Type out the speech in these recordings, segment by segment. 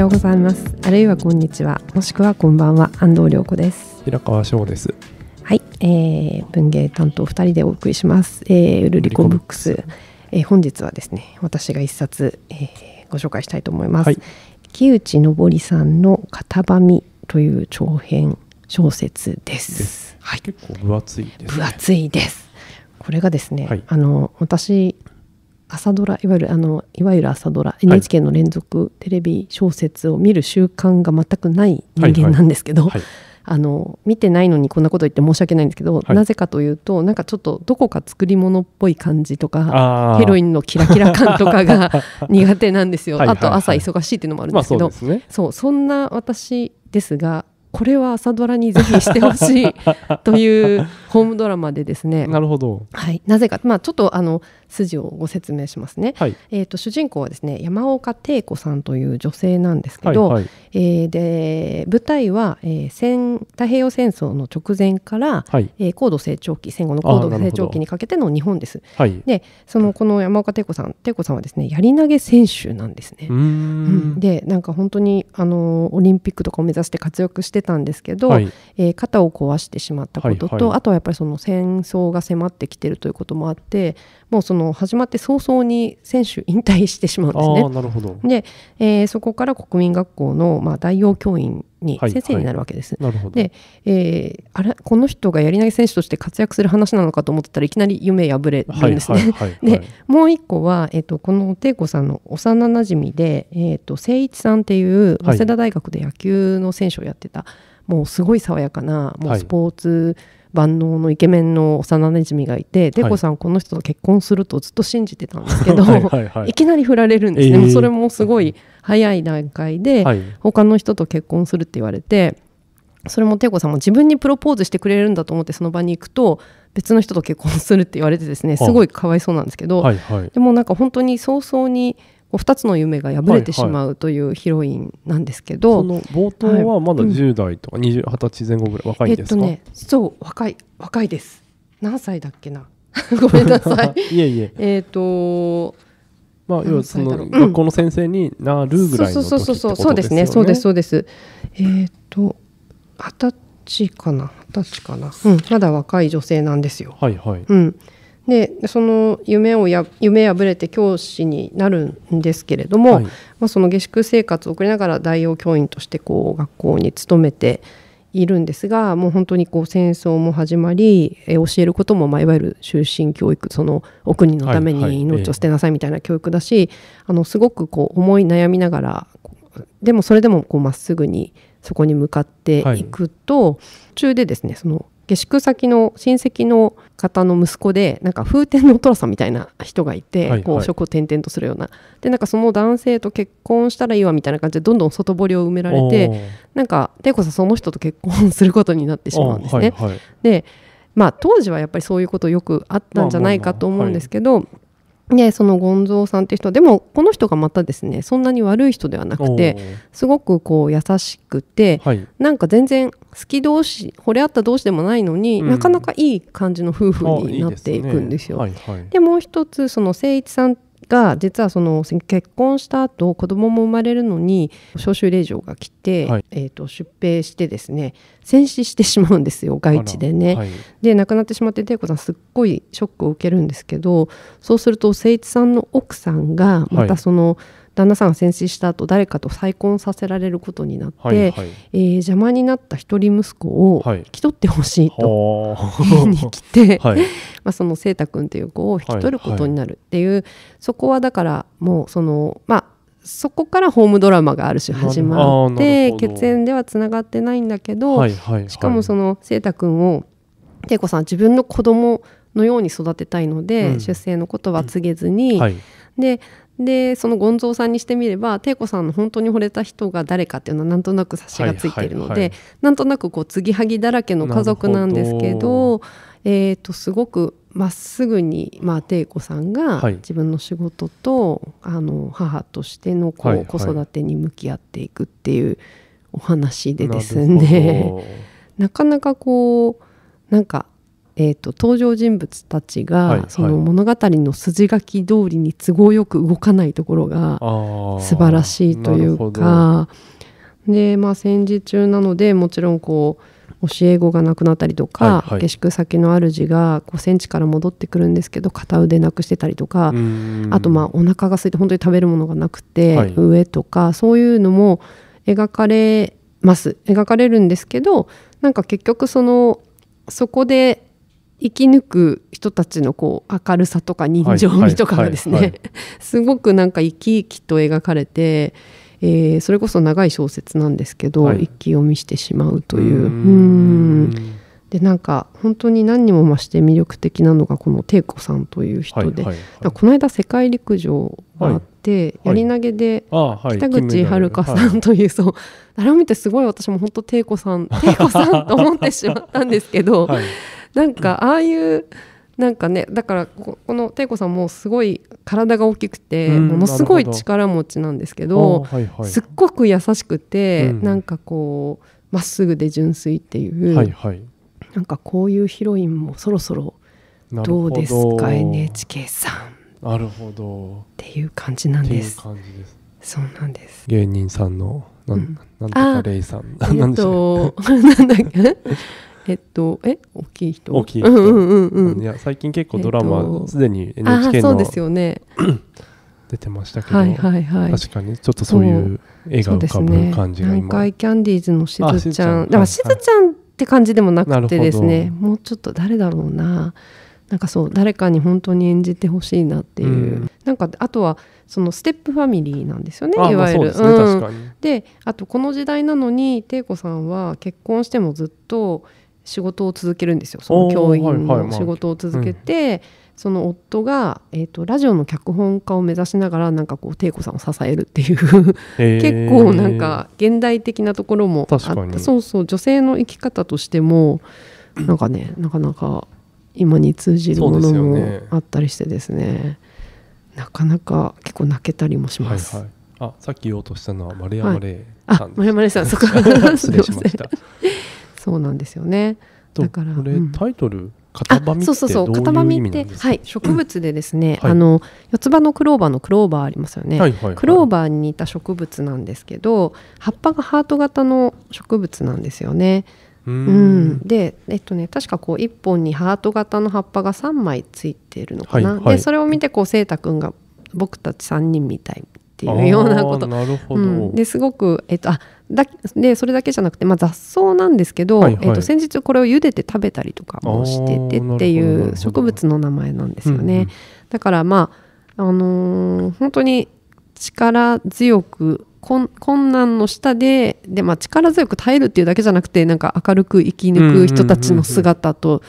ようございますあるいはこんにちはもしくはこんばんは安藤涼子です平川翔ですはい、えー、文芸担当2人でお送りします、えー、ウルリコブックス、えー、本日はですね私が一冊、えー、ご紹介したいと思います、はい、木内昇さんの片ばという長編小説ですはい、結構分厚いです、ね、分厚いですこれがですね、はい、あの私朝ドラいわゆるあのいわゆる朝ドラ NHK の連続テレビ小説を見る習慣が全くない人間なんですけど、はいはいはい、あの見てないのにこんなこと言って申し訳ないんですけど、なぜかというとなんかちょっとどこか作り物っぽい感じとかヘロインのキラキラ感とかが苦手なんですよ、はいはいはい、あと朝忙しいっていうのもあるんですけど、まあ、そう、ね、そんな私ですがこれは朝ドラにぜひしてほしいというホームドラマでですねなるほど、はい、なぜか、まあ、ちょっとあの筋をご説明しますね、はい、えーと、主人公はですね山岡貞子さんという女性なんですけど、はいはい、えー、で舞台は、えー、戦太平洋戦争の直前から、はい、えー、高度成長期戦後の高度成長期にかけての日本です。はい。でそのこの山岡貞子さん貞子さんはですねやり投げ選手なんですね。うん、でなんか本当にあのオリンピックとかを目指して活躍してたんですけど、はい、えー、肩を壊してしまったことと、はいはい、あとはやっぱりその戦争が迫ってきてるということもあってもうその始まって早々に選手引退してしまうんですね。なるほどで、えー、そこから国民学校の、まあ、代表教員に先生になるわけです。で、えー、あれこの人がやり投げ選手として活躍する話なのかと思ってたらいきなり夢破れるんですね。でもう一個は、えーと、この帝子さんの幼なじみで、えーと、誠一さんっていう早稲田大学で野球の選手をやってた、はい、もうすごい爽やかなもうスポーツ、はい万能のイケメンの幼馴染がいて、デコさん、この人と結婚するとずっと信じてたんですけど、いきなり振られるんですね、それもすごい早い段階で、他の人と結婚するって言われて、それもテコさんも自分にプロポーズしてくれるんだと思ってその場に行くと別の人と結婚するって言われてですねすごいかわいそうなんですけど、でもなんか本当に早々にこう2つの夢が破れてしまうというヒロインなんですけど、はいはい、冒頭はまだ10代とか二十はい、歳前後ぐらい若いですか、えっとね、そう若い若いです何歳だっけな ごめんなさい いえいええっ、とまあ、要はその学校の先生になるぐらいの時ってことですよね、うそうそうそうそうですねそうですそうですえっ、と二十歳かな二十歳かな、うん、まだ若い女性なんですよはいはい、うん、でその夢をや夢破れて教師になるんですけれども、はい、まあ、その下宿生活を送りながら代用教員としてこう学校に勤めているんですがもう本当にこう戦争も始まり、え教えることも、まあ、いわゆる終身教育そのお国のために命を捨てなさいみたいな教育だし、はいはいえー、あのすごくこう思い悩みながらでもそれでもまっすぐにそこに向かっていくと、はい、中でですねその下宿先の親戚の方の息子でなんか風天のお父さんみたいな人がいて、はいはい、こう職を転々とするようなでなんかその男性と結婚したらいいわみたいな感じでどんどん外堀を埋められてなんか子こそその人と結婚することになってしまうんですね。はいはい、でまあ当時はやっぱりそういうことよくあったんじゃないかと思うんですけど、まあまあまあはいでそのゴンゾーさんっていう人でもこの人がまたですねそんなに悪い人ではなくてすごくこう優しくて、はい、なんか全然好き同士惚れ合った同士でもないのに、うん、なかなかいい感じの夫婦になっていくんですよ。いいで、ねはいはい、もう一つその誠一さんが実はその結婚した後子供も生まれるのに召集令状が来て、はい、えと出兵してですね戦死してしまうんですよ外地でね。はい、で亡くなってしまって帝子さんすっごいショックを受けるんですけどそうすると誠一さんの奥さんがまたその、はい旦那さんが戦死した後誰かと再婚させられることになって、はいはい、えー、邪魔になった一人息子を引き取ってほしいと、家い、に来て、はい、まあ、その晴太君という子を引き取ることになるっていう、はいはい、そこはだからもうそのまあそこからホームドラマがある種始まって血縁ではつながってないんだけど、はいはいはい、しかもその晴太君を恵子さん自分の子供のように育てたいので、うん、出生のことは告げずに、うんはい、ででそのゴンゾーさんにしてみれば悌子さんの本当に惚れた人が誰かっていうのはなんとなく察しがついているので、はいはいはい、なんとなくこう継ぎはぎだらけの家族なんですけどえーと、すごくまっすぐに、まあ、子さんが自分の仕事と、はい、あの母としてのこう、はいはい、子育てに向き合っていくっていうお話でですね なかなかこうなんかえーと、登場人物たちが、はい、その物語の筋書き通りに都合よく動かないところが素晴らしいというかで、まあ、戦時中なのでもちろんこう教え子が亡くなったりとか、はいはい、下宿先の主がこう戦地から戻ってくるんですけど片腕なくしてたりとかあとまあお腹が空いて本当に食べるものがなくて、はい、上とかそういうのも描かれます描かれるんですけどなんか結局そのそこで生き抜く人たちのこう明るさとか人情味とかがですね すごくなんか生き生きと描かれて、えー、それこそ長い小説なんですけど、はい、一気読みしてしまうといううんでなんか本当に何にも増して魅力的なのがこのテイコさんという人で、はいはい、この間世界陸上があって、やり投げで北口遥さんという、そうあれを見てすごい私も本当テイコさんイコさんと思ってしまったんですけど。なんかああいうなんかねだからこの帝子さんもすごい体が大きくて、ものすごい力持ちなんですけど、はいはい、すっごく優しくて、うん、なんかこうまっすぐで純粋っていう、はいはい、なんかこういうヒロインもそろそろどうですか NHK さんなるほどっていう感じなんです。そうなんです芸人さんのなん,、なんとかレイさん、えっと、なんだっけえっとえ大きい人大きい人、うんうんうん、いや最近結構ドラマすで、に NHK のそうですよね 出てましたけど、はいはいはい、確かにちょっとそういう絵が浮かぶ感じが今、ね、キャンディーズのしずちゃんだからしずちゃんって感じでもなくてですねもうちょっと誰だろうななんかそう誰かに本当に演じてほしいなっていう、なんかあとはそのステップファミリーなんですよねいわゆる。で、うん、あとこの時代なのに貞子さんは結婚してもずっと。仕事を続けるんですよその教員の仕事を続けて、はいはいまあうん、その夫が、えーと、ラジオの脚本家を目指しながらなんかこう貞子さんを支えるっていう 結構なんか現代的なところもあってそうそう女性の生き方としてもなんかねなかなか今に通じるものもあったりしてですね、ね、なかなか結構泣けたりもします。はいはいあ、さっき言おうとしたのは丸山礼さん、はい、あ、丸山礼さん、そこ 失礼しました。そうなんですよねだからこれ、うん、タイトル型紙そうそうそう型紙って、はい、植物でですね、はい、あの四つ葉のクローバーのクローバーありますよね、はいはいはい、クローバーに似た植物なんですけど葉っぱがハート型の植物なんですよねうん、で、えっとね、確かこう1本にハート型の葉っぱが3枚ついてるのかな、はいはい、でそれを見てこう晴太くんが「僕たち3人みたい」っていうようなことなるほど、うん、ですごく、えっと、あだでそれだけじゃなくて、まあ、雑草なんですけど、はいはい、えー、と先日これを茹でて食べたりとかもしててっていう植物の名前なんですよね。うんうん、だからまあ、あのー、本当に力強く困難の下でで、まあ、力強く耐えるっていうだけじゃなくてなんか明るく生き抜く人たちの姿と。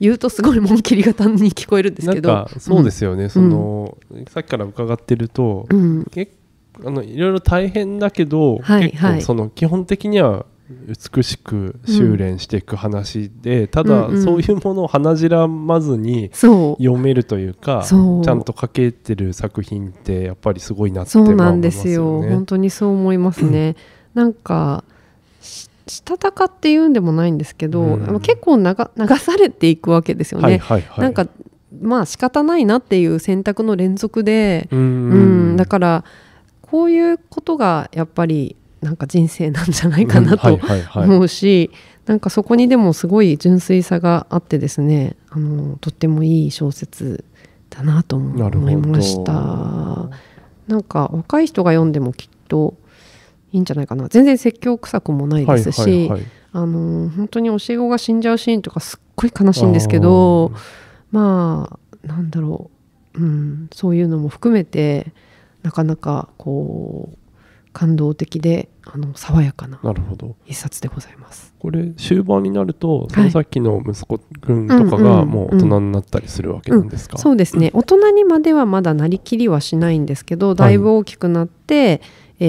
言うとすごい紋切り型に聞こえるんですけどそうですよね、うん、その、さっきから伺ってると、うん、結あのいろいろ大変だけど、はい、結構その基本的には美しく修練していく話で、うん、ただ、そういうものを鼻じらまずに読めるというかちゃんと書けてる作品ってやっぱりすごいなって思いますよね。そうなんですよ本当にそう思いますね なんかしたたかっていうんでもないんですけど、うん、結構流されていくわけですよね。はいはいはい、なんかまあ仕方ないなっていう選択の連続で、うん、だからこういうことがやっぱりなんか人生なんじゃないかなと思うしなんかそこにでもすごい純粋さがあってですねあのとってもいい小説だなと思いましたなんか若い人が読んでもきっといいんじゃないかな全然説教臭くもないですし、あの本当に教え子が死んじゃうシーンとかすっごい悲しいんですけどまあなんだろう、うん、そういうのも含めてなかなかこう感動的であの爽やかな一冊でございますこれ終盤になると、さっきの息子くんとかがもう大人になったりするわけなんですか、そうですね大人にまではまだなりきりはしないんですけどだいぶ大きくなって、はい、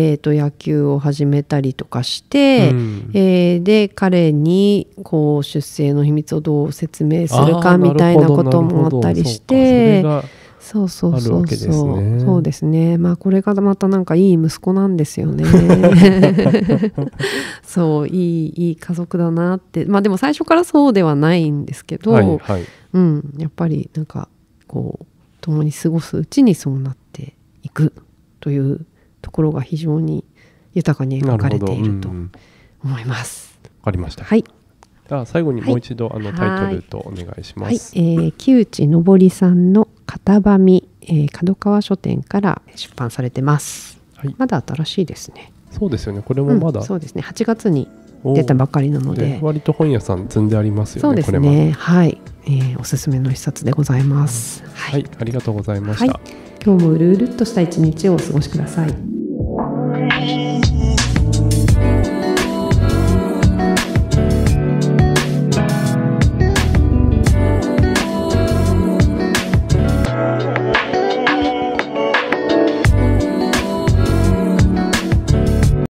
えと、野球を始めたりとかして、うん、えで彼にこう出生の秘密をどう説明するかみたいなこともあったりして。そうそうそうそう、ね、そうですねまあこれがまたなんかいい息子なんですよね そういいいい家族だなってまあでも最初からそうではないんですけど、はいはい、うん、やっぱりなんかこう共に過ごすうちにそうなっていくというところが非常に豊かに描かれていると思います。わかりました、はいでは最後にもう一度、はい、あのタイトルとお願いします。はい、はい、えー、木内のぼりさんの型紙、えー、角川書店から出版されてます、はい、まだ新しいですねそうですよねこれもまだ、うん、そうですね8月に出たばかりなので割と本屋さん積んでありますよねそうですねはい、えー、おすすめの一冊でございます、はい、はい、ありがとうございました、はい、今日もうるうるっとした一日をお過ごしください